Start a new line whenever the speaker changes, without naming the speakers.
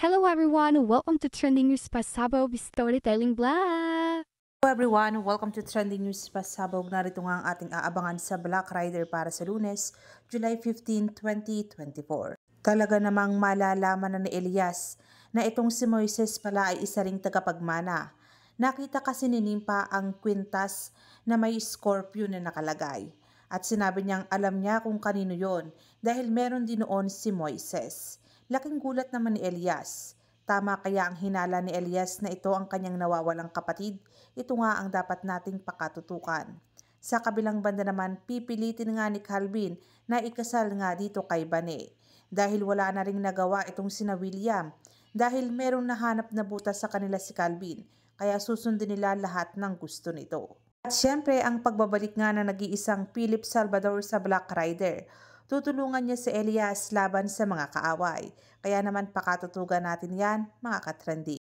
Hello everyone, welcome to Trending News Pasabog Storytelling Black!
Hello everyone, welcome to Trending News Pasabog. Narito nga ang ating aabangan sa Black Rider para sa lunes, July 15, 2024. Talaga namang malalaman na ni Elias na itong si Moises pala ay isa ring tagapagmana. Nakita kasi ni Nimpa ang kwintas na may Scorpio na nakalagay. At sinabi niyang alam niya kung kanino yon dahil meron din noon si Moises. Laking gulat naman ni Elias. Tama kaya ang hinala ni Elias na ito ang kanyang nawawalang kapatid? Ito nga ang dapat nating pakatutukan. Sa kabilang banda naman, pipilitin nga ni Calvin na ikasal nga dito kay Bane. Dahil wala na ring nagawa itong sina William. Dahil merong nahanap na butas sa kanila si Calvin. Kaya susundin nila lahat ng gusto nito. At syempre ang pagbabalik nga na nag-iisang Philip Salvador sa Black Rider tutulungan niya si Elias laban sa mga kaaway. Kaya naman pakatutugan natin yan mga katrandi.